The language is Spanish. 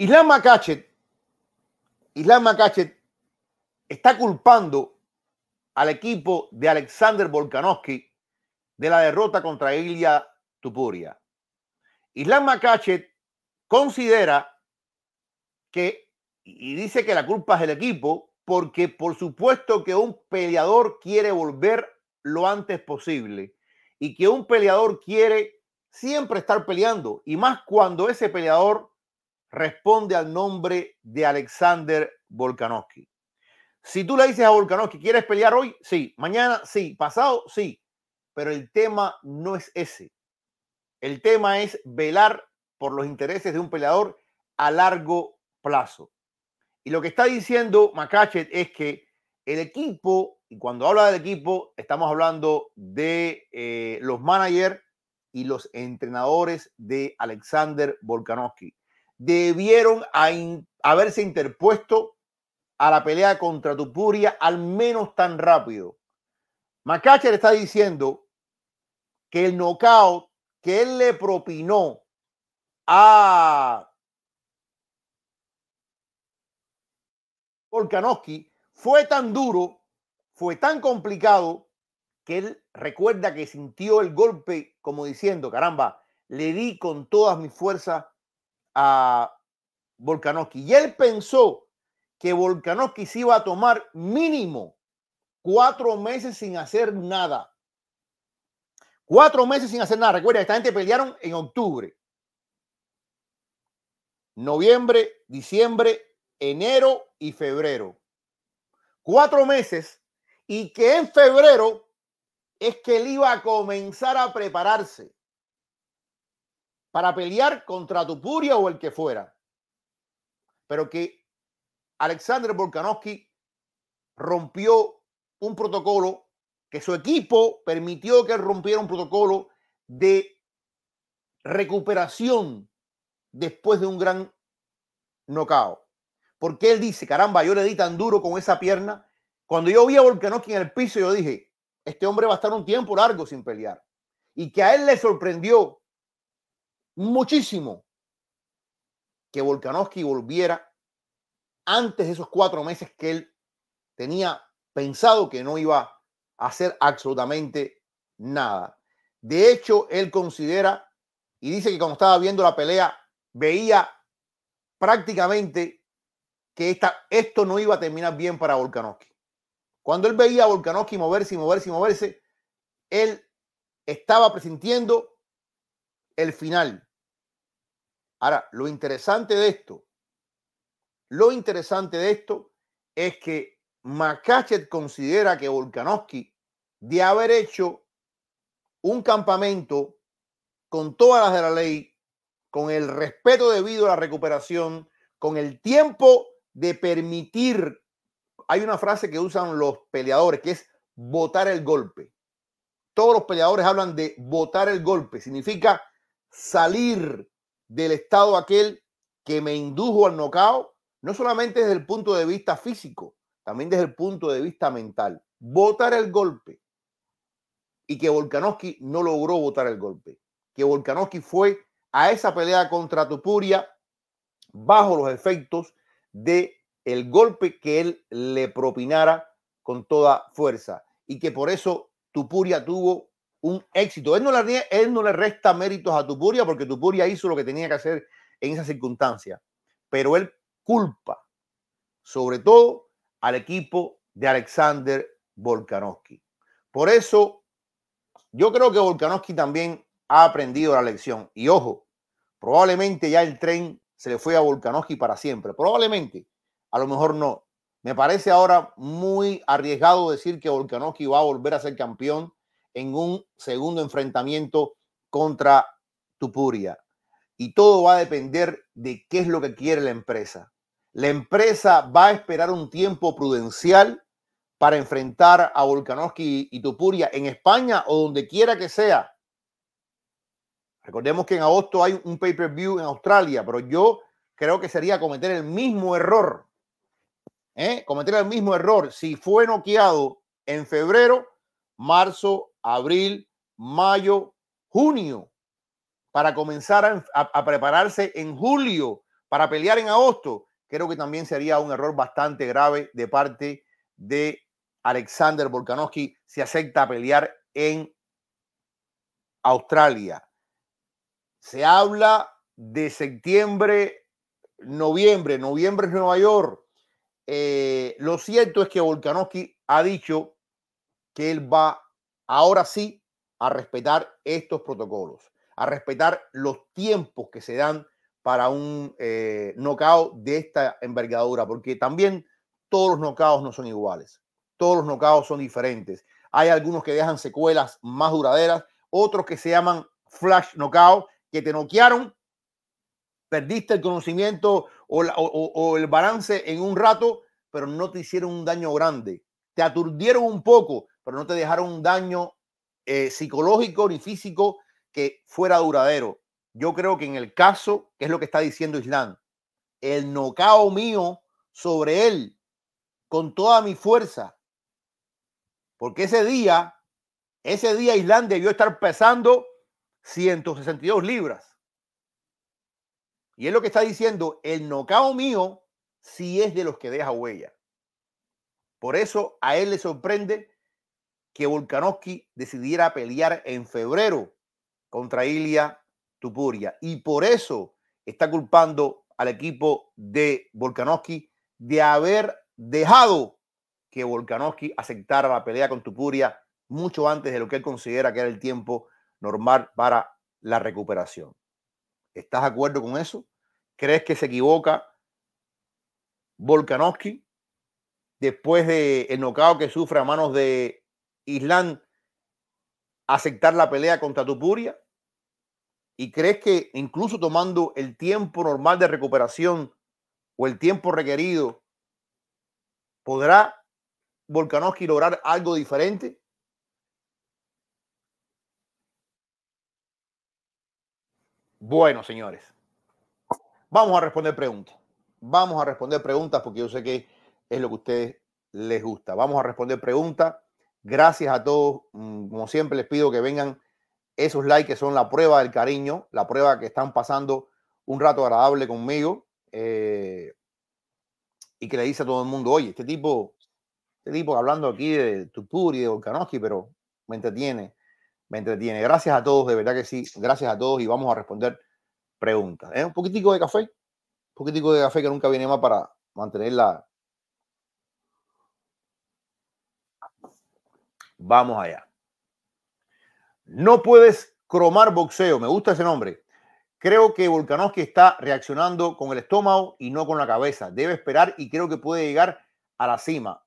Islam Makachet, Islam está culpando al equipo de Alexander Volkanovski de la derrota contra Ilya Tupuria. Islam Makachet considera que, y dice que la culpa es del equipo, porque por supuesto que un peleador quiere volver lo antes posible y que un peleador quiere siempre estar peleando, y más cuando ese peleador responde al nombre de Alexander Volkanovski. Si tú le dices a Volkanovski, ¿quieres pelear hoy? Sí. Mañana, sí. Pasado, sí. Pero el tema no es ese. El tema es velar por los intereses de un peleador a largo plazo. Y lo que está diciendo Macachet es que el equipo, y cuando habla del equipo, estamos hablando de eh, los managers y los entrenadores de Alexander Volkanovski debieron a haberse interpuesto a la pelea contra Tupuria al menos tan rápido. Macacher está diciendo que el knockout que él le propinó a Volkanovski fue tan duro, fue tan complicado, que él recuerda que sintió el golpe como diciendo, caramba, le di con todas mis fuerzas a Volkanovski. Y él pensó que Volkanovski se iba a tomar mínimo cuatro meses sin hacer nada. Cuatro meses sin hacer nada. Recuerda, esta gente pelearon en octubre. Noviembre, diciembre, enero y febrero. Cuatro meses. Y que en febrero es que él iba a comenzar a prepararse para pelear contra Tupuria o el que fuera. Pero que Alexander Volkanovski rompió un protocolo, que su equipo permitió que rompiera un protocolo de recuperación después de un gran knockout. Porque él dice, caramba, yo le di tan duro con esa pierna. Cuando yo vi a Volkanovski en el piso, yo dije, este hombre va a estar un tiempo largo sin pelear. Y que a él le sorprendió muchísimo que Volkanovski volviera antes de esos cuatro meses que él tenía pensado que no iba a hacer absolutamente nada. De hecho, él considera y dice que cuando estaba viendo la pelea, veía prácticamente que esto no iba a terminar bien para Volkanovski. Cuando él veía a Volkanovski moverse y moverse y moverse, él estaba presintiendo el final. Ahora, lo interesante de esto, lo interesante de esto es que macachet considera que Volkanovski, de haber hecho un campamento con todas las de la ley, con el respeto debido a la recuperación, con el tiempo de permitir, hay una frase que usan los peleadores, que es votar el golpe. Todos los peleadores hablan de votar el golpe, significa salir del estado aquel que me indujo al nocao, no solamente desde el punto de vista físico, también desde el punto de vista mental. Votar el golpe y que Volkanovski no logró votar el golpe, que Volkanovski fue a esa pelea contra Tupuria bajo los efectos de el golpe que él le propinara con toda fuerza y que por eso Tupuria tuvo un éxito. Él no, le, no le resta méritos a Tupuria porque Tupuria hizo lo que tenía que hacer en esa circunstancia. Pero él culpa, sobre todo, al equipo de Alexander Volkanovski. Por eso, yo creo que Volkanovski también ha aprendido la lección. Y ojo, probablemente ya el tren se le fue a Volkanovski para siempre. Probablemente, a lo mejor no. Me parece ahora muy arriesgado decir que Volkanovski va a volver a ser campeón en un segundo enfrentamiento contra Tupuria. Y todo va a depender de qué es lo que quiere la empresa. La empresa va a esperar un tiempo prudencial para enfrentar a Volkanovski y Tupuria en España o donde quiera que sea. Recordemos que en agosto hay un pay-per-view en Australia, pero yo creo que sería cometer el mismo error. ¿eh? Cometer el mismo error. Si fue noqueado en febrero, marzo, abril, mayo, junio, para comenzar a, prepararse en julio, para pelear en agosto, creo que también sería un error bastante grave de parte de Alexander Volkanovski si acepta pelear en Australia. Se habla de septiembre, noviembre, noviembre en Nueva York. Eh, lo cierto es que Volkanovski ha dicho que él va ahora sí a respetar estos protocolos, a respetar los tiempos que se dan para un eh, knockout de esta envergadura, porque también todos los knockouts no son iguales, todos los knockouts son diferentes. Hay algunos que dejan secuelas más duraderas, otros que se llaman flash knockout, que te noquearon, perdiste el conocimiento o el balance en un rato, pero no te hicieron un daño grande, te aturdieron un poco, pero no te dejaron un daño eh, psicológico ni físico que fuera duradero. Yo creo que en el caso, que es lo que está diciendo Islam, el nocao mío sobre él con toda mi fuerza. Porque ese día, ese día Island debió estar pesando 162 libras. Y es lo que está diciendo, el nocao mío si sí es de los que deja huella. Por eso a él le sorprende que Volkanovski decidiera pelear en febrero contra Ilia Tupuria. Y por eso está culpando al equipo de Volkanovski de haber dejado que Volkanovski aceptara la pelea con Tupuria mucho antes de lo que él considera que era el tiempo normal para la recuperación. ¿Estás de acuerdo con eso? ¿Crees que se equivoca Volkanovski después del el que sufre a manos de Islam aceptar la pelea contra Tupuria? ¿Y crees que incluso tomando el tiempo normal de recuperación o el tiempo requerido, podrá Volkanovski lograr algo diferente? Bueno, señores, vamos a responder preguntas. Vamos a responder preguntas porque yo sé que es lo que a ustedes les gusta. Vamos a responder preguntas Gracias a todos. Mm, como siempre, les pido que vengan esos likes que son la prueba del cariño, la prueba que están pasando un rato agradable conmigo. Eh, y que le dice a todo el mundo, oye, este tipo, este tipo hablando aquí de Tupur y de Volkanovski, pero me entretiene, me entretiene. Gracias a todos, de verdad que sí, gracias a todos y vamos a responder preguntas. ¿eh? Un poquitico de café, un poquitico de café que nunca viene más para mantener la, Vamos allá. No puedes cromar boxeo. Me gusta ese nombre. Creo que Volkanovski está reaccionando con el estómago y no con la cabeza. Debe esperar y creo que puede llegar a la cima.